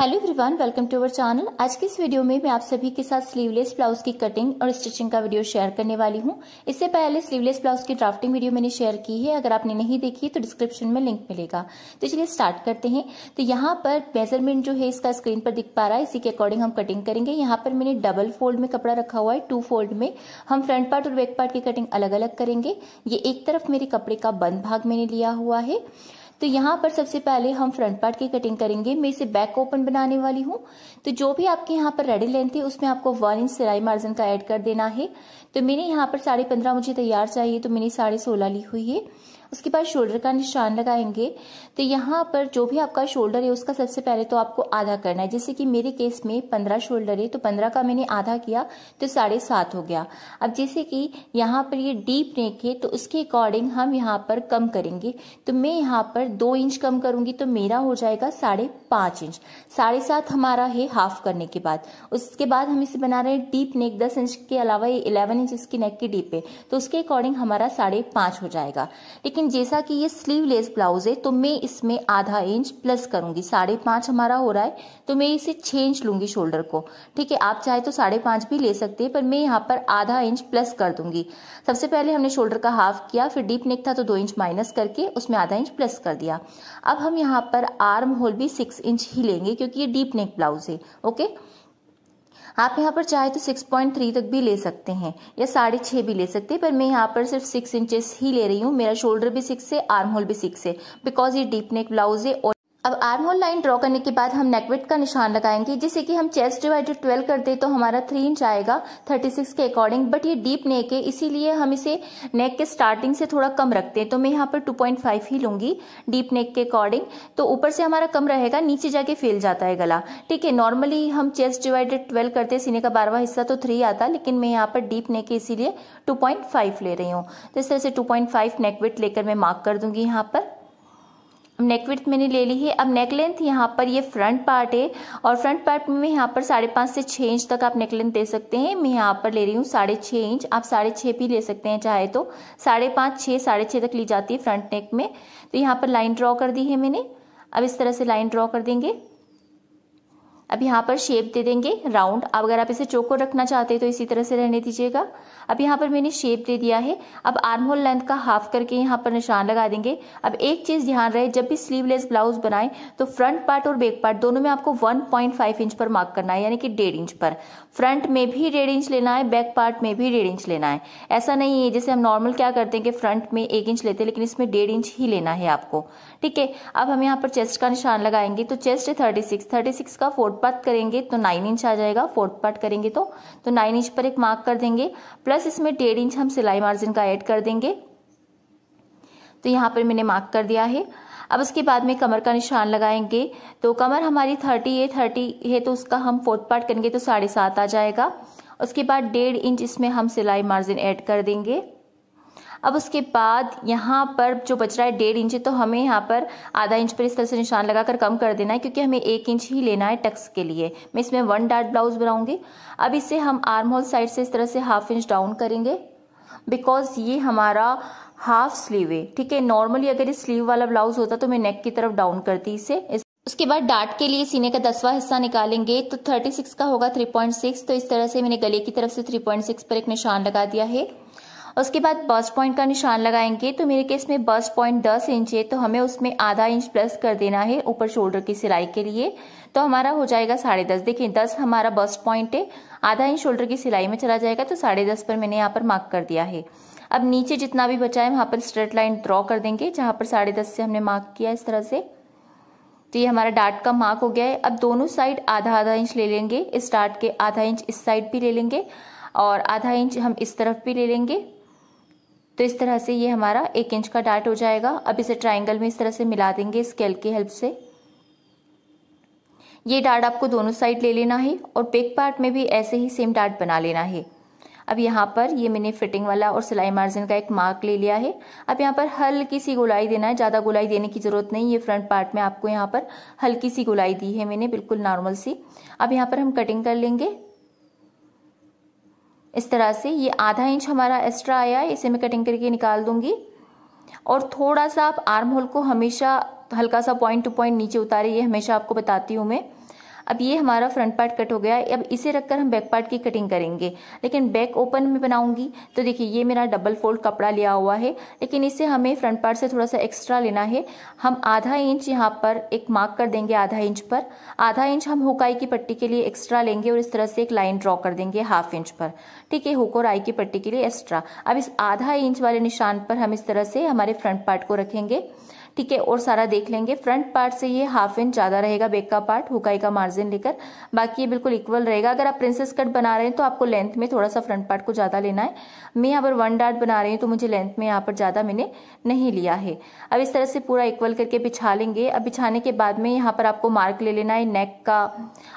hello everyone welcome to our channel आज के इस वीडियो में मैं आप सभी के साथ स्लीवलेस ब्लाउज की कटिंग और स्टिचिंग का वीडियो शेयर करने वाली हूं इससे पहले स्लीवलेस ब्लाउज की ड्राफ्टिंग वीडियो मैंने शेयर की है अगर आपने नहीं देखी तो डिस्क्रिप्शन में लिंक मिलेगा तो चलिए स्टार्ट करते हैं तो यहाँ पर मेजरमेंट जो है इसका स्क्रीन पर दिख पा रहा है इसी के अकॉर्डिंग हम कटिंग करेंगे यहाँ पर मैंने डबल फोल्ड में कपड़ा रखा हुआ है टू फोल्ड में हम फ्रंट पार्ट और बैक पार्ट की कटिंग अलग अलग करेंगे ये एक तरफ मेरे कपड़े का बंद भाग मैंने लिया हुआ है तो यहाँ पर सबसे पहले हम फ्रंट पार्ट की कटिंग करेंगे मैं इसे बैक ओपन बनाने वाली हूँ तो जो भी आपके यहाँ पर रेडी लेंथ है उसमें आपको वन इंच सिलाई मार्जिन का ऐड कर देना है तो मैंने यहाँ पर साढ़े पंद्रह मुझे तैयार चाहिए तो मैंने साढ़े सोलह ली हुई है उसके बाद शोल्डर का निशान लगाएंगे तो यहाँ पर जो भी आपका शोल्डर है उसका सबसे पहले तो आपको आधा करना है जैसे कि मेरे केस में पंद्रह शोल्डर है तो पंद्रह का मैंने आधा किया तो साढ़े सात हो गया अब जैसे कि यहाँ पर ये डीप नेक है तो उसके अकॉर्डिंग हम यहाँ पर कम करेंगे तो मैं यहाँ पर दो इंच कम करूंगी तो मेरा हो जाएगा साढ़े पाँच इंच साढ़े सात हमारा है हाफ करने के बाद उसके बाद हम इसे बना रहे हैं डीप नेक दस इंच के अलावा ये इलेवन इंच इसकी नेक की डीप है तो उसके अकॉर्डिंग हमारा साढ़े हो जाएगा लेकिन लेकिन जैसा कि ये स्लीवलेस ब्लाउज है तो मैं इसमें आधा इंच प्लस करूंगी साढ़े पांच हमारा हो रहा है तो मैं इसे छह इंच लूंगी शोल्डर को ठीक है आप चाहे तो साढ़े पांच भी ले सकते हैं पर मैं यहाँ पर आधा इंच प्लस कर दूंगी सबसे पहले हमने शोल्डर का हाफ किया फिर डीप नेक था तो दो इंच माइनस करके उसमें आधा इंच प्लस कर दिया अब हम यहाँ पर आर्म होल भी सिक्स इंच ही लेंगे क्योंकि ये डीप नेक ब्लाउज है ओके आप यहाँ पर चाहे तो सिक्स पॉइंट थ्री तक भी ले सकते हैं या साढ़े छः भी ले सकते हैं पर मैं यहाँ पर सिर्फ सिक्स इंचेस ही ले रही हूँ मेरा शोल्डर भी सिक्स है आर्म होल भी सिक्स है बिकॉज ये डीप नेक ब्लाउज है और अब आर्म होल लाइन ड्रॉ करने के बाद हम नेकविट का निशान लगाएंगे जिससे कि हम चेस्ट डिवाइडेड ट्वेल्व कर दे तो हमारा थ्री इंच आएगा थर्टी सिक्स के अकॉर्डिंग बट ये डीप नेक है इसीलिए हम इसे नेक के स्टार्टिंग से थोड़ा कम रखते हैं तो मैं यहाँ पर टू पॉइंट फाइव ही लूंगी डीप नेक के अकॉर्डिंग तो ऊपर से हमारा कम रहेगा नीचे जाके फैल जाता है गला ठीक है नॉर्मली हम चेस्ट डिवाइडेड ट्वेल्व करते सीने का बारवा हिस्सा तो थ्री आता लेकिन मैं यहाँ पर डीप नेक है इसीलिए टू ले रही हूँ तो इस तरह से टू नेकविट लेकर मैं मार्क कर दूंगी यहाँ पर नेक विथ मैंने ले ली है अब नेक लेंथ यहाँ पर ये फ्रंट पार्ट है और फ्रंट पार्ट में यहाँ पर साढ़े पाँच से छः इंच तक आप नेक लेंथ दे सकते हैं मैं यहाँ पर ले रही हूँ साढ़े छः इंच आप साढ़े छः भी ले सकते हैं चाहे तो साढ़े पाँच छः साढ़े छः तक ली जाती है फ्रंट नेक में तो यहाँ पर लाइन ड्रॉ कर दी है मैंने अब इस तरह से लाइन ड्रॉ कर देंगे अब यहाँ पर शेप दे देंगे राउंड अब अगर आप इसे चौकोर रखना चाहते हैं तो इसी तरह से रहने दीजिएगा अब यहाँ पर मैंने शेप दे दिया है अब आर्म होल लेंथ का हाफ करके यहाँ पर निशान लगा देंगे अब एक चीज़ ध्यान रहे जब भी स्लीवलेस ब्लाउज बनाएं तो फ्रंट पार्ट और बैक पार्ट दोनों में आपको 1.5 इंच पर मार्क करना है यानी कि डेढ़ इंच पर फ्रंट में भी डेढ़ इंच लेना है बैक पार्ट में भी डेढ़ इंच लेना है ऐसा नहीं है जैसे हम नॉर्मल क्या करते हैं कि फ्रंट में एक इंच लेते हैं लेकिन इसमें डेढ़ इंच ही लेना है आपको ठीक है अब हम यहाँ पर चेस्ट का निशान लगाएंगे तो चेस्ट है थर्टी सिक्स थर्टी सिक्स का फोर्थ पार्ट करेंगे तो नाइन इंच आ जाएगा फोर्थ पार्ट करेंगे तो नाइन तो इंच पर एक मार्क कर देंगे प्लस प्लस इसमें डेढ़ इंच हम सिलाई मार्जिन का ऐड कर देंगे तो यहाँ पर मैंने मार्क कर दिया है अब उसके बाद में कमर का निशान लगाएंगे तो कमर हमारी थर्टी है थर्टी है तो उसका हम फोर्थ पार्ट करेंगे तो साढ़े सात आ जाएगा उसके बाद डेढ़ इंच इसमें हम सिलाई मार्जिन ऐड कर देंगे अब उसके बाद यहाँ पर जो बच रहा है डेढ़ इंच तो हमें यहाँ पर आधा इंच पर इस तरह से निशान लगाकर कम कर देना है क्योंकि हमें एक इंच ही लेना है टक्स के लिए मैं इसमें वन डार्ट ब्लाउज बनाऊंगी अब इसे हम आर्म होल साइड से इस तरह से हाफ इंच डाउन करेंगे बिकॉज ये हमारा हाफ स्लीव है ठीक है नॉर्मली अगर ये स्लीव वाला ब्लाउज होता तो मैं नेक की तरफ डाउन करती इसे इस उसके बाद डाट के लिए सीने का दसवा हिस्सा निकालेंगे तो 36 का होगा 3.6 तो इस तरह से मैंने गले की तरफ से 3.6 पर एक निशान लगा दिया है उसके बाद बस्ट पॉइंट का निशान लगाएंगे तो मेरे केस में बस्ट पॉइंट दस इंच है तो हमें उसमें आधा इंच प्लस कर देना है ऊपर शोल्डर की सिलाई के लिए तो हमारा हो जाएगा साढ़े दस देखिए दस हमारा बस्ट पॉइंट है आधा इंच शोल्डर की सिलाई में चला जाएगा तो साढ़े दस पर मैंने यहाँ पर मार्क कर दिया है अब नीचे जितना भी बचा है वहाँ पर स्ट्रेट लाइन ड्रॉ कर देंगे जहाँ पर साढ़े दस से हमने मार्क किया इस तरह से तो ये हमारा डार्ट का मार्क हो गया है अब दोनों साइड आधा आधा इंच ले लेंगे इस डार्ट के आधा इंच इस साइड भी ले लेंगे और आधा इंच हम इस तरफ भी ले लेंगे तो इस तरह से ये हमारा एक इंच का डार्ट हो जाएगा अब इसे ट्राइंगल में इस तरह से मिला देंगे स्केल की हेल्प से ये डार्ट आपको दोनों साइड ले लेना है और पेक पार्ट में भी ऐसे ही सेम डार्ट बना लेना है अब यहाँ पर ये मैंने फिटिंग वाला और सिलाई मार्जिन का एक मार्क ले लिया है अब यहाँ पर हल्की सी गोलाई देना है ज़्यादा गोलाई देने की ज़रूरत नहीं ये फ्रंट पार्ट में आपको यहाँ पर हल्की सी गोलाई दी है मैंने बिल्कुल नॉर्मल सी अब यहाँ पर हम कटिंग कर लेंगे इस तरह से ये आधा इंच हमारा एक्स्ट्रा आया है इसे मैं कटिंग करके निकाल दूंगी और थोड़ा सा आप आर्म होल को हमेशा हल्का सा पॉइंट टू पॉइंट नीचे उतारे ये हमेशा आपको बताती हूँ मैं अब ये हमारा फ्रंट पार्ट कट हो गया है अब इसे रखकर हम बैक पार्ट की कटिंग करेंगे लेकिन बैक ओपन में बनाऊंगी तो देखिए ये मेरा डबल फोल्ड कपड़ा लिया हुआ है लेकिन इसे हमें फ्रंट पार्ट से थोड़ा सा एक्स्ट्रा लेना है हम आधा इंच यहाँ पर एक मार्क कर देंगे आधा इंच पर आधा इंच हम हुकाई की पट्टी के लिए एक्स्ट्रा लेंगे और इस तरह से एक लाइन ड्रॉ कर देंगे हाफ इंच पर ठीक है हुक और आई की पट्टी के लिए एक्स्ट्रा अब इस आधा इंच वाले निशान पर हम इस तरह से हमारे फ्रंट पार्ट को रखेंगे ठीक है और सारा देख लेंगे फ्रंट पार्ट से ये हाफ इंच ज़्यादा रहेगा बेक का पार्ट हुकाई का मार्जिन लेकर बाकी ये बिल्कुल इक्वल रहेगा अगर आप प्रिंसेस कट बना रहे हैं तो आपको लेंथ में थोड़ा सा फ्रंट पार्ट को ज़्यादा लेना है मैं यहाँ पर वन डार्ट बना रही हूँ तो मुझे लेंथ में यहाँ पर ज़्यादा मैंने नहीं लिया है अब इस तरह से पूरा इक्वल करके बिछा लेंगे अब बिछाने के बाद में यहाँ पर आपको मार्क ले लेना है नेक का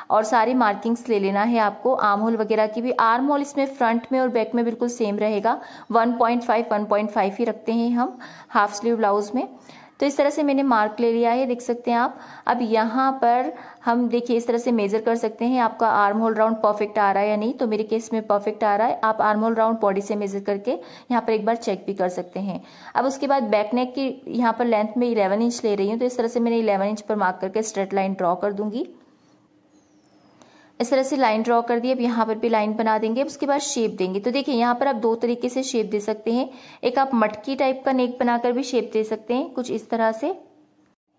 और सारी मार्किंग्स ले लेना है आपको आर्म होल वगैरह की भी आर्म होल इसमें फ्रंट में और बैक में बिल्कुल सेम रहेगा 1.5 1.5 ही रखते हैं हम हाफ स्लीव ब्लाउज में तो इस तरह से मैंने मार्क ले लिया है देख सकते हैं आप अब यहाँ पर हम देखिए इस तरह से मेजर कर सकते हैं आपका आर्म होल राउंड परफेक्ट आ रहा है या नहीं तो मेरे केस में परफेक्ट आ रहा है आप आर्म होल राउंड बॉडी से मेजर करके यहाँ पर एक बार चेक भी कर सकते हैं अब उसके बाद बैक नेक की यहाँ पर लेंथ में इलेवन इंच ले रही हूँ तो इस तरह से मैंने इलेवन इंच पर मार्क करके स्ट्रेट लाइन ड्रॉ कर दूंगी इस तरह से लाइन ड्रॉ कर दी अब यहाँ पर भी लाइन बना देंगे उसके बाद शेप देंगे तो देखिए यहाँ पर आप दो तरीके से शेप दे सकते हैं एक आप मटकी टाइप का नेक बनाकर भी शेप दे सकते हैं कुछ इस तरह से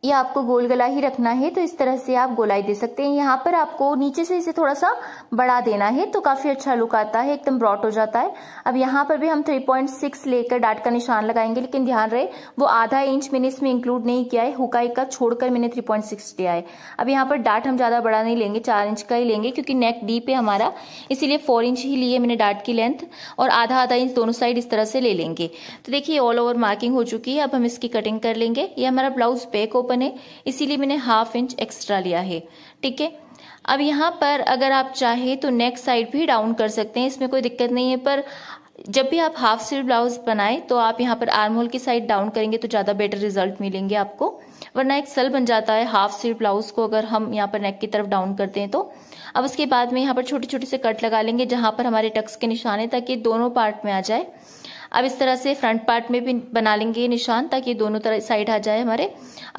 ये आपको गोल गला ही रखना है तो इस तरह से आप गोलाई दे सकते हैं यहाँ पर आपको नीचे से इसे थोड़ा सा बड़ा देना है तो काफी अच्छा लुक आता है एकदम ब्रॉड हो जाता है अब यहाँ पर भी हम 3.6 लेकर डाट का निशान लगाएंगे लेकिन ध्यान रहे वो आधा इंच मैंने इसमें इंक्लूड नहीं किया है हुकाई का छोड़कर मैंने 3.6 लिया है अब यहाँ पर डाट हम ज्यादा बड़ा नहीं लेंगे चार इंच का ही लेंगे क्योंकि नेक डीप है हमारा इसीलिए फोर इंच ही लिए मैंने डाट की लेंथ और आधा आधा इंच दोनों साइड इस तरह से ले लेंगे तो देखिए ऑल ओवर मार्किंग हो चुकी है अब हम इसकी कटिंग कर लेंगे ये हमारा ब्लाउज बैक ओपन है इसीलिए मैंने हाफ इंच एक्स्ट्रा लिया है ठीक है अब यहाँ पर अगर आप चाहे तो नेक साइड भी डाउन कर सकते हैं इसमें कोई दिक्कत नहीं है पर जब भी आप हाफ स्लीव ब्लाउज बनाए तो आप यहाँ पर आर्म होल की साइड डाउन करेंगे तो ज़्यादा बेटर रिजल्ट मिलेंगे आपको वरना एक सल बन जाता है हाफ स्लीव ब्लाउज को अगर हम यहाँ पर नेक की तरफ डाउन करते हैं तो अब उसके बाद में यहाँ पर छोटे छोटे से कट लगा लेंगे जहाँ पर हमारे टक्स के निशान है ताकि दोनों पार्ट में आ जाए अब इस तरह से फ्रंट पार्ट में भी बना लेंगे निशान ताकि दोनों तरह साइड आ जाए हमारे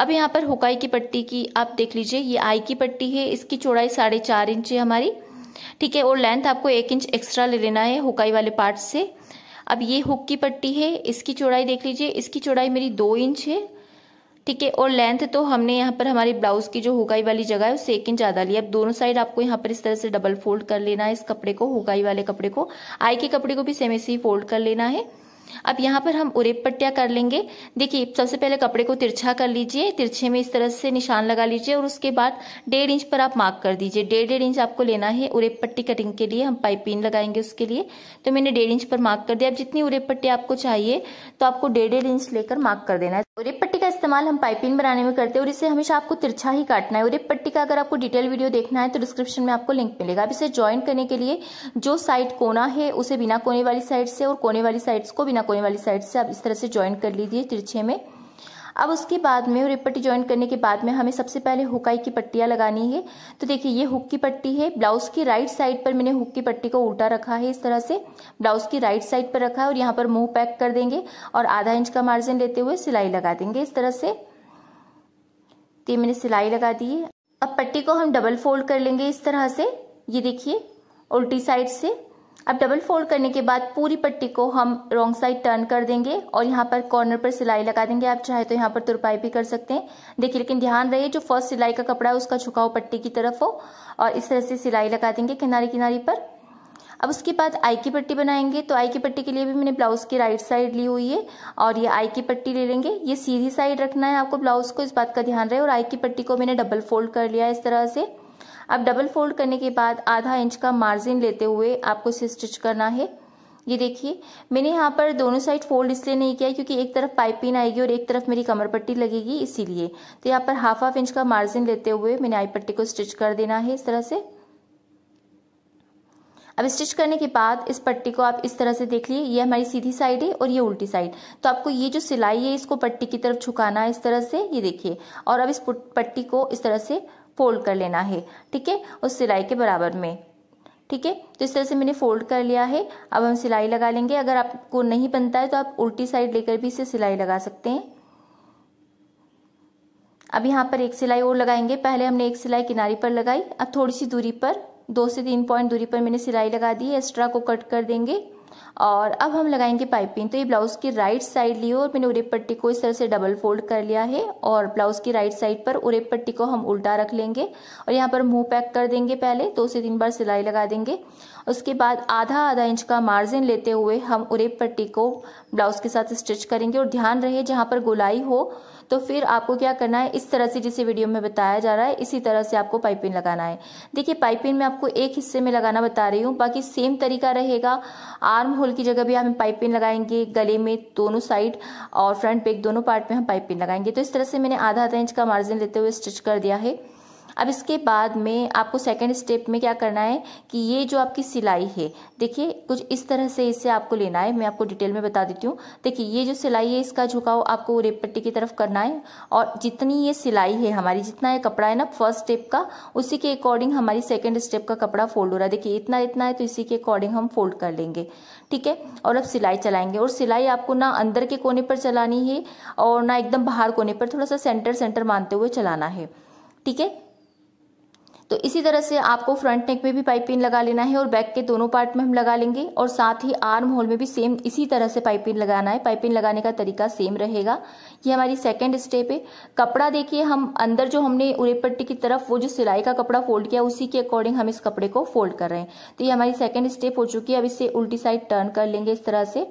अब यहाँ पर हुकाई की पट्टी की आप देख लीजिए ये आई की पट्टी है इसकी चौड़ाई साढ़े चार इंच है हमारी ठीक है और लेंथ आपको एक इंच एक्स्ट्रा ले लेना है हुकाई वाले पार्ट से अब ये हुक की पट्टी है इसकी चौड़ाई देख लीजिए इसकी चौड़ाई मेरी दो इंच है ठीक है और लेंथ तो हमने यहाँ पर हमारी ब्लाउज की जो हुकाई वाली जगह है उससे एक इंच ज़्यादा लिया अब दोनों साइड आपको यहाँ पर इस तरह से डबल फोल्ड कर लेना है इस कपड़े को हुकाई वाले कपड़े को आई के कपड़े को भी सेम ऐसे ही फोल्ड कर लेना है अब यहाँ पर हम उरेप पट्टिया कर लेंगे देखिए सबसे पहले कपड़े को तिरछा कर लीजिए तिरछे में इस तरह से निशान लगा लीजिए और उसके बाद डेढ़ इंच पर आप मार्क कर दीजिए डेढ़ डेढ़ इंच आपको लेना है उरेप पट्टी कटिंग के लिए हम पाइपिंग लगाएंगे उसके लिए तो मैंने डेढ़ इंच पर मार्क कर दिया अब जितनी उरेप पट्टी आपको चाहिए तो आपको डेढ़ डेढ़ इंच लेकर मार्क कर देना है उरेप पट्टी का इस्तेमाल हम पाइपिंग बनाने में करते हैं और इसे हमेशा आपको तिरछा ही काटना है उरेप पट्टी का अगर आपको डिटेल वीडियो देखना है तो डिस्क्रिप्शन में आपको लिंक मिलेगा अब इसे ज्वाइन करने के लिए जो साइड कोना है उसे बिना कोने वाली साइड से और कोने वाली साइड्स को बिना बिना कोने वाली साइड से आप इस तरह से ज्वाइन कर लीजिए तिरछे में अब उसके बाद में रिप पट्टी ज्वाइन करने के बाद में हमें सबसे पहले हुकाई की पट्टियाँ लगानी है तो देखिए ये हुक की पट्टी है ब्लाउज की राइट साइड पर मैंने हुक की पट्टी को उल्टा रखा है इस तरह से ब्लाउज की राइट साइड पर रखा है और यहाँ पर मुंह पैक कर देंगे और आधा इंच का मार्जिन लेते हुए सिलाई लगा देंगे इस तरह से तो मैंने सिलाई लगा दी है अब पट्टी को हम डबल फोल्ड कर लेंगे इस तरह से ये देखिए उल्टी साइड से अब डबल फोल्ड करने के बाद पूरी पट्टी को हम रॉन्ग साइड टर्न कर देंगे और यहाँ पर कॉर्नर पर सिलाई लगा देंगे आप चाहे तो यहाँ पर तुरपाई भी कर सकते हैं देखिए लेकिन ध्यान रहे जो फर्स्ट सिलाई का कपड़ा है उसका झुकाव पट्टी की तरफ हो और इस तरह से सिलाई लगा देंगे किनारे किनारे पर अब उसके बाद आई की पट्टी बनाएंगे तो आई की पट्टी के लिए भी मैंने ब्लाउज की राइट साइड ली हुई है और ये आई की पट्टी ले लेंगे ये सीधी साइड रखना है आपको ब्लाउज को इस बात का ध्यान रहे और आई की पट्टी को मैंने डबल फोल्ड कर लिया इस तरह से अब डबल फोल्ड करने के बाद आधा इंच का मार्जिन लेते हुए आपको इसे स्टिच करना है ये देखिए मैंने यहाँ पर दोनों साइड फोल्ड इसलिए नहीं किया क्योंकि एक तरफ पाइपिंग आएगी और एक तरफ मेरी कमर पट्टी लगेगी इसीलिए तो यहाँ पर हाफ हाफ इंच का मार्जिन लेते हुए मैंने आई पट्टी को स्टिच कर देना है इस तरह से अब स्टिच करने के बाद इस पट्टी को आप इस तरह से देख लिए ये हमारी सीधी साइड है और ये उल्टी साइड तो आपको ये जो सिलाई है इसको पट्टी की तरफ झुकाना है इस तरह से ये देखिए और अब इस पट्टी को इस तरह से फोल्ड कर लेना है ठीक है उस सिलाई के बराबर में ठीक है तो इस तरह से मैंने फोल्ड कर लिया है अब हम सिलाई लगा लेंगे अगर आपको नहीं बनता है तो आप उल्टी साइड लेकर भी इसे सिलाई लगा सकते हैं अब यहाँ पर एक सिलाई और लगाएंगे पहले हमने एक सिलाई किनारे पर लगाई अब थोड़ी सी दूरी पर दो से तीन पॉइंट दूरी पर मैंने सिलाई लगा दी है एक्स्ट्रा को कट कर देंगे और अब हम लगाएंगे पाइपिंग तो ये ब्लाउज की राइट साइड लिए और मैंने उरेप पट्टी को इस तरह से डबल फोल्ड कर लिया है और ब्लाउज की राइट साइड पर उरेप पट्टी को हम उल्टा रख लेंगे और यहाँ पर मुंह पैक कर देंगे पहले दो तो से तीन बार सिलाई लगा देंगे उसके बाद आधा आधा इंच का मार्जिन लेते हुए हम उरेप पट्टी को ब्लाउज के साथ स्टिच करेंगे और ध्यान रहे जहाँ पर गोलाई हो तो फिर आपको क्या करना है इस तरह से जिसे वीडियो में बताया जा रहा है इसी तरह से आपको पाइपिंग लगाना है देखिए पाइपिंग में आपको एक हिस्से में लगाना बता रही हूँ बाकी सेम तरीका रहेगा आर्म होल की जगह भी हम पाइपिंग लगाएंगे गले में दोनों साइड और फ्रंट पेक दोनों पार्ट में हम पाइपिंग लगाएंगे तो इस तरह से मैंने आधा आधा इंच का मार्जिन लेते हुए स्टिच कर दिया है अब इसके बाद में आपको सेकेंड स्टेप में क्या करना है कि ये जो आपकी सिलाई है देखिए कुछ इस तरह से इसे आपको लेना है मैं आपको डिटेल में बता देती हूँ देखिए ये जो सिलाई है इसका झुकाव आपको रेप पट्टी की तरफ करना है और जितनी ये सिलाई है हमारी जितना ये कपड़ा है ना फर्स्ट स्टेप का उसी के अकॉर्डिंग हमारी सेकेंड स्टेप का कपड़ा फोल्ड हो रहा है देखिए इतना इतना है तो इसी के अकॉर्डिंग हम फोल्ड कर लेंगे ठीक है और अब सिलाई चलाएंगे और सिलाई आपको ना अंदर के कोने पर चलानी है और ना एकदम बाहर कोने पर थोड़ा सा सेंटर सेंटर मानते हुए चलाना है ठीक है तो इसी तरह से आपको फ्रंट नेक में भी पाइपिंग लगा लेना है और बैक के दोनों पार्ट में हम लगा लेंगे और साथ ही आर्म होल में भी सेम इसी तरह से पाइपिंग लगाना है पाइपिंग लगाने का तरीका सेम रहेगा ये हमारी सेकेंड स्टेप है कपड़ा देखिए हम अंदर जो हमने उरेपट्टी की तरफ वो जो सिलाई का कपड़ा फोल्ड किया उसी के अकॉर्डिंग हम इस कपड़े को फोल्ड कर रहे हैं तो ये हमारी सेकेंड स्टेप हो चुकी है अब इसे उल्टी साइड टर्न कर लेंगे इस तरह से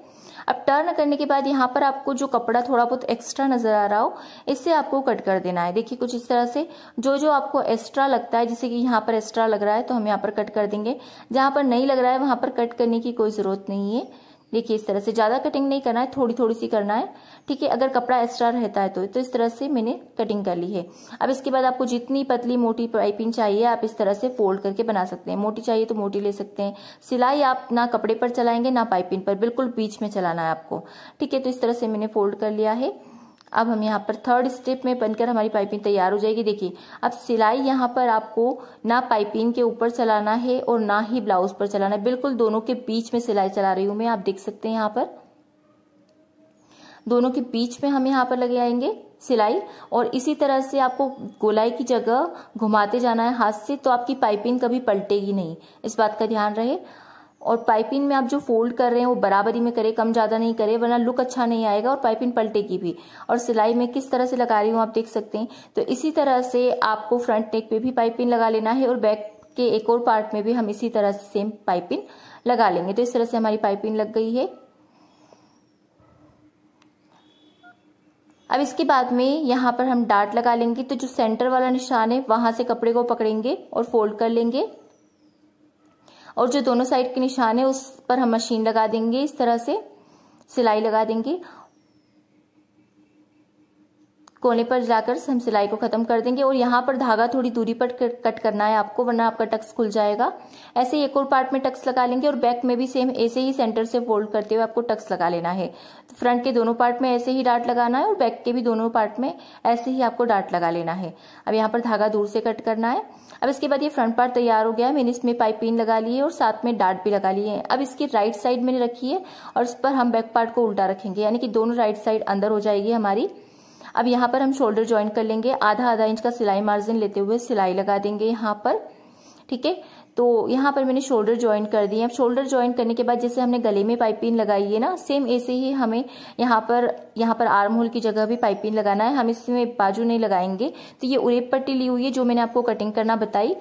अब टर्न करने के बाद यहाँ पर आपको जो कपड़ा थोड़ा बहुत एक्स्ट्रा नजर आ रहा हो इससे आपको कट कर देना है देखिए कुछ इस तरह से जो जो आपको एक्स्ट्रा लगता है जैसे कि यहाँ पर एक्स्ट्रा लग रहा है तो हम यहाँ पर कट कर देंगे जहां पर नहीं लग रहा है वहां पर कट करने की कोई जरूरत नहीं है देखिए इस तरह से ज़्यादा कटिंग नहीं करना है थोड़ी थोड़ी सी करना है ठीक है अगर कपड़ा एक्स्ट्रा रहता है तो तो इस तरह से मैंने कटिंग कर ली है अब इसके बाद आपको जितनी पतली मोटी पाइपिंग चाहिए आप इस तरह से फोल्ड करके बना सकते हैं मोटी चाहिए तो मोटी ले सकते हैं सिलाई आप ना कपड़े पर चलाएंगे ना पाइपिंग पर बिल्कुल बीच में चलाना है आपको ठीक है तो इस तरह से मैंने फोल्ड कर लिया है अब हम यहाँ पर थर्ड स्टेप में बनकर हमारी पाइपिंग तैयार हो जाएगी देखिए अब सिलाई यहाँ पर आपको ना पाइपिंग के ऊपर चलाना है और ना ही ब्लाउज पर चलाना है बिल्कुल दोनों के बीच में सिलाई चला रही हूं मैं आप देख सकते हैं यहाँ पर दोनों के बीच में हम यहाँ पर लगे आएंगे सिलाई और इसी तरह से आपको गोलाई की जगह घुमाते जाना है हाथ से तो आपकी पाइपिंग कभी पलटेगी नहीं इस बात का ध्यान रहे और पाइपिंग में आप जो फोल्ड कर रहे हैं वो बराबरी में करें कम ज़्यादा नहीं करें वरना लुक अच्छा नहीं आएगा और पाइपिंग पलटेगी भी और सिलाई में किस तरह से लगा रही हूँ आप देख सकते हैं तो इसी तरह से आपको फ्रंट नेक पे भी पाइपिंग लगा लेना है और बैक के एक और पार्ट में भी हम इसी तरह से सेम पाइपिंग लगा लेंगे तो इस तरह से हमारी पाइपिंग लग गई है अब इसके बाद में यहाँ पर हम डार्ट लगा लेंगे तो जो सेंटर वाला निशान है वहां से कपड़े को पकड़ेंगे और फोल्ड कर लेंगे और जो दोनों साइड के निशान है उस पर हम मशीन लगा देंगे इस तरह से सिलाई लगा देंगे कोने पर जाकर हम सिलाई को ख़त्म कर देंगे और यहाँ पर धागा थोड़ी दूरी पर कट करना है आपको वरना आपका टक्स खुल जाएगा ऐसे एक और पार्ट में टक्स लगा लेंगे और बैक में भी सेम ऐसे ही सेंटर से फोल्ड करते हुए आपको टक्स लगा लेना है तो फ्रंट के दोनों पार्ट में ऐसे ही डाट लगाना है और बैक के भी दोनों पार्ट में ऐसे ही आपको डाट लगा लेना है अब यहाँ पर धागा दूर से कट करना है अब इसके बाद ये फ्रंट पार्ट तैयार हो गया है मैंने इसमें पाइपिंग लगा ली है और साथ में डाट भी लगा लिए है अब इसकी राइट साइड मैंने रखी है और इस पर हम बैक पार्ट को उल्टा रखेंगे यानी कि दोनों राइट साइड अंदर हो जाएगी हमारी अब यहाँ पर हम शोल्डर ज्वाइन कर लेंगे आधा आधा इंच का सिलाई मार्जिन लेते हुए सिलाई लगा देंगे यहाँ पर ठीक है तो यहाँ पर मैंने शोल्डर ज्वाइन कर है अब शोल्डर ज्वाइन करने के बाद जैसे हमने गले में पाइपिंग लगाई है ना सेम ऐसे ही हमें यहाँ पर यहाँ पर आर्म होल की जगह भी पाइपिंग लगाना है हम इसमें बाजू नहीं लगाएंगे तो ये उरेप पट्टी ली हुई है जो मैंने आपको कटिंग करना बताई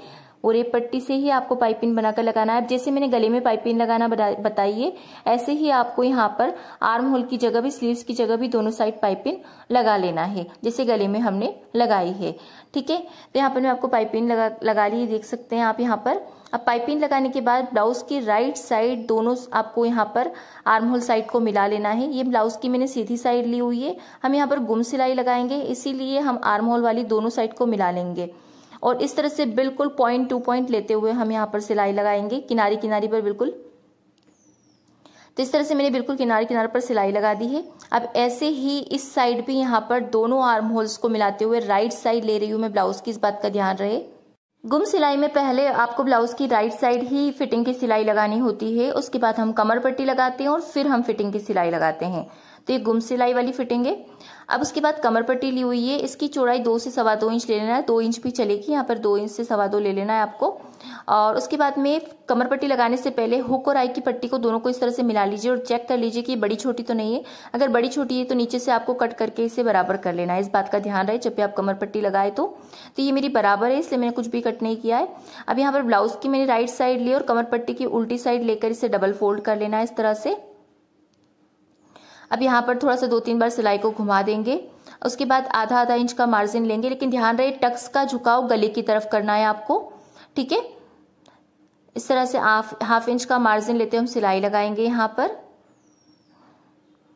और एक पट्टी से ही आपको पाइपिंग बनाकर लगाना है अब जैसे मैंने गले में पाइपिंग लगाना बताई है ऐसे ही आपको यहाँ पर आर्म होल की जगह भी स्लीव्स की जगह भी दोनों साइड पाइपिंग लगा लेना है जैसे गले में हमने लगाई है ठीक है तो यहाँ पर मैं आपको पाइपिंग लगा लगा ली देख सकते हैं आप यहाँ पर अब पाइपिंग लगाने के बाद ब्लाउज की राइट साइड दोनों आपको यहाँ पर आर्म होल साइड को मिला लेना है ये ब्लाउज की मैंने सीधी साइड ली हुई है हम यहाँ पर गुम सिलाई लगाएंगे इसीलिए हम आर्म होल वाली दोनों साइड को मिला लेंगे और इस तरह से बिल्कुल पॉइंट टू पॉइंट लेते हुए हम यहाँ पर सिलाई लगाएंगे किनारी किनारी पर बिल्कुल तो इस तरह से मैंने बिल्कुल किनारे किनारे पर सिलाई लगा दी है अब ऐसे ही इस साइड भी यहाँ पर दोनों आर्म होल्स को मिलाते हुए राइट साइड ले रही हूँ मैं ब्लाउज की इस बात का ध्यान रहे गुम सिलाई में पहले आपको ब्लाउज की राइट साइड ही फिटिंग की सिलाई लगानी होती है उसके बाद हम कमर पट्टी लगाते हैं और फिर हम फिटिंग की सिलाई लगाते हैं तो ये गुम सिलाई वाली फिटिंग है अब उसके बाद कमर पट्टी ली हुई है इसकी चौड़ाई दो से सवा दो इंच ले लेना है दो इंच भी चलेगी यहाँ पर दो इंच से सवा दो ले लेना है आपको और उसके बाद में कमर पट्टी लगाने से पहले हुक और आई की पट्टी को दोनों को इस तरह से मिला लीजिए और चेक कर लीजिए कि बड़ी छोटी तो नहीं है अगर बड़ी छोटी है तो नीचे से आपको कट करके इसे बराबर कर लेना है इस बात का ध्यान रहे जब भी आप कमर पट्टी लगाए तो तो ये मेरी बराबर है इसलिए मैंने कुछ भी कट नहीं किया है अब यहाँ पर ब्लाउज की मैंने राइट साइड ली और कमर पट्टी की उल्टी साइड लेकर इसे डबल फोल्ड कर लेना है इस तरह से अब यहाँ पर थोड़ा सा दो तीन बार सिलाई को घुमा देंगे उसके बाद आधा आधा इंच का मार्जिन लेंगे लेकिन ध्यान रहे टक्स का झुकाव गले की तरफ करना है आपको ठीक है इस तरह से हाफ हाफ इंच का मार्जिन लेते हम सिलाई लगाएंगे यहाँ पर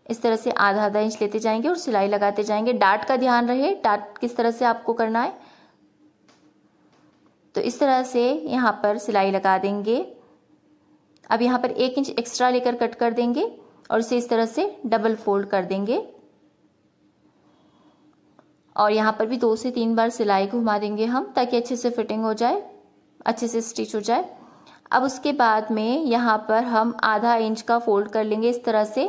इस तरह से आधा आधा इंच लेते जाएंगे और सिलाई लगाते जाएंगे डाट का ध्यान रहे डाट किस तरह से आपको करना है तो इस तरह से यहाँ पर सिलाई लगा देंगे अब यहाँ पर एक इंच एक्स्ट्रा लेकर कट कर देंगे और इसे इस तरह से डबल फोल्ड कर देंगे और यहाँ पर भी दो से तीन बार सिलाई घुमा देंगे हम ताकि अच्छे से फिटिंग हो जाए अच्छे से स्टिच हो जाए अब उसके बाद में यहाँ पर हम आधा इंच का फोल्ड कर लेंगे इस तरह से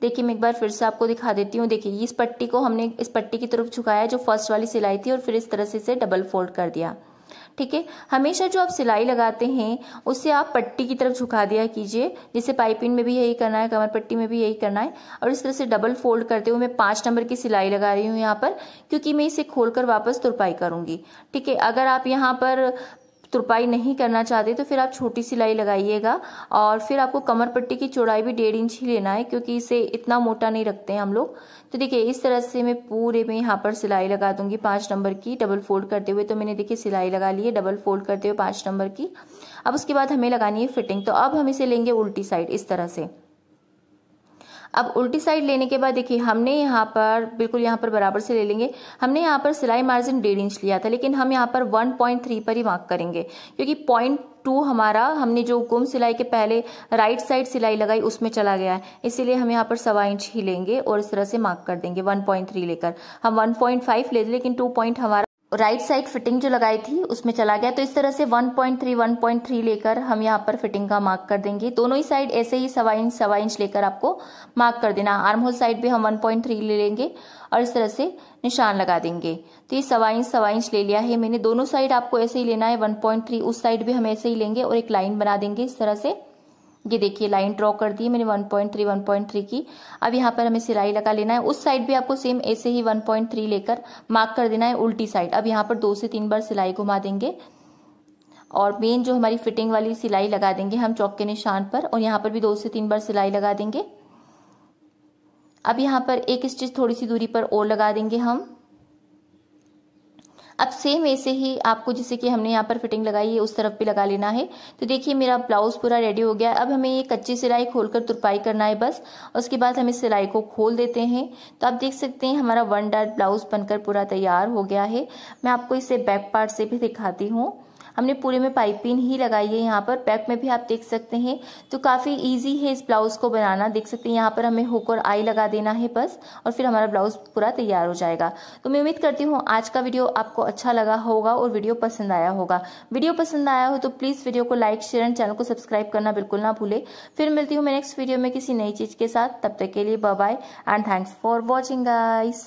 देखिए मैं एक बार फिर से आपको दिखा देती हूँ देखिए इस पट्टी को हमने इस पट्टी की तरफ झुकाया जो फर्स्ट वाली सिलाई थी और फिर इस तरह से इसे डबल फोल्ड कर दिया ठीक है हमेशा जो आप सिलाई लगाते हैं उसे आप पट्टी की तरफ झुका दिया कीजिए जैसे पाइपिंग में भी यही करना है कमर पट्टी में भी यही करना है और इस तरह से डबल फोल्ड करते हुए मैं पांच नंबर की सिलाई लगा रही हूँ यहाँ पर क्योंकि मैं इसे खोलकर वापस तुरपाई करूंगी ठीक है अगर आप यहाँ पर तुरपाई नहीं करना चाहते तो फिर आप छोटी सिलाई लगाइएगा और फिर आपको कमर पट्टी की चौड़ाई भी डेढ़ इंच ही लेना है क्योंकि इसे इतना मोटा नहीं रखते हैं हम लोग तो देखिए इस तरह से मैं पूरे में यहाँ पर सिलाई लगा दूंगी पाँच नंबर की डबल फोल्ड करते हुए तो मैंने देखिए सिलाई लगा ली है डबल फोल्ड करते हुए पाँच नंबर की अब उसके बाद हमें लगानी है फिटिंग तो अब हम इसे लेंगे उल्टी साइड इस तरह से अब उल्टी साइड लेने के बाद देखिए हमने यहाँ पर बिल्कुल यहाँ पर बराबर से ले लेंगे हमने यहाँ पर सिलाई मार्जिन डेढ़ इंच लिया था लेकिन हम यहाँ पर 1.3 पर ही मार्क करेंगे क्योंकि पॉइंट टू हमारा हमने जो गुम सिलाई के पहले राइट साइड सिलाई लगाई उसमें चला गया है इसीलिए हम यहाँ पर सवा इंच ही लेंगे और इस तरह से मार्क कर देंगे थ्री लेकर हम फाइव ले लेकिन टू पॉइंट हमारा राइट साइड फिटिंग जो लगाई थी उसमें चला गया तो इस तरह से 1.3 1.3 लेकर हम यहाँ पर फिटिंग का मार्क कर देंगे दोनों ही साइड ऐसे ही सवा इंच सवा इंच लेकर आपको मार्क कर देना आर्म होल साइड भी हम 1.3 ले लेंगे और इस तरह से निशान लगा देंगे तो ये सवा इंच सवा इंच ले लिया है मैंने दोनों साइड आपको ऐसे ही लेना है वन उस साइड भी हम ऐसे ही लेंगे और एक लाइन बना देंगे इस तरह से ये देखिए लाइन ड्रॉ कर दी मैंने 1.3 1.3 की अब यहाँ पर हमें सिलाई लगा लेना है उस साइड भी आपको सेम ऐसे ही 1.3 लेकर मार्क कर देना है उल्टी साइड अब यहाँ पर दो से तीन बार सिलाई घुमा देंगे और मेन जो हमारी फिटिंग वाली सिलाई लगा देंगे हम चौक के निशान पर और यहाँ पर भी दो से तीन बार सिलाई लगा देंगे अब यहाँ पर एक स्टिच थोड़ी सी दूरी पर और लगा देंगे हम अब सेम ऐसे ही आपको जैसे कि हमने यहाँ पर फिटिंग लगाई है उस तरफ भी लगा लेना है तो देखिए मेरा ब्लाउज़ पूरा रेडी हो गया अब हमें ये कच्ची सिलाई खोलकर तुरपाई करना है बस उसके बाद हम इस सिलाई को खोल देते हैं तो आप देख सकते हैं हमारा वन डार्ट ब्लाउज़ बनकर पूरा तैयार हो गया है मैं आपको इसे बैक पार्ट से भी दिखाती हूँ हमने पूरे में पाइपिंग ही लगाई है यहाँ पर बैक में भी आप देख सकते हैं तो काफ़ी ईजी है इस ब्लाउज़ को बनाना देख सकते हैं यहाँ पर हमें हुक और आई लगा देना है बस और फिर हमारा ब्लाउज़ पूरा तैयार हो जाएगा तो मैं उम्मीद करती हूँ आज का वीडियो आपको अच्छा लगा होगा और वीडियो पसंद आया होगा वीडियो पसंद आया हो तो प्लीज़ वीडियो को लाइक शेयर एंड चैनल को सब्सक्राइब करना बिल्कुल ना भूले फिर मिलती हूँ मैं नेक्स्ट वीडियो में किसी नई चीज़ के साथ तब तक के लिए bye and thanks for watching guys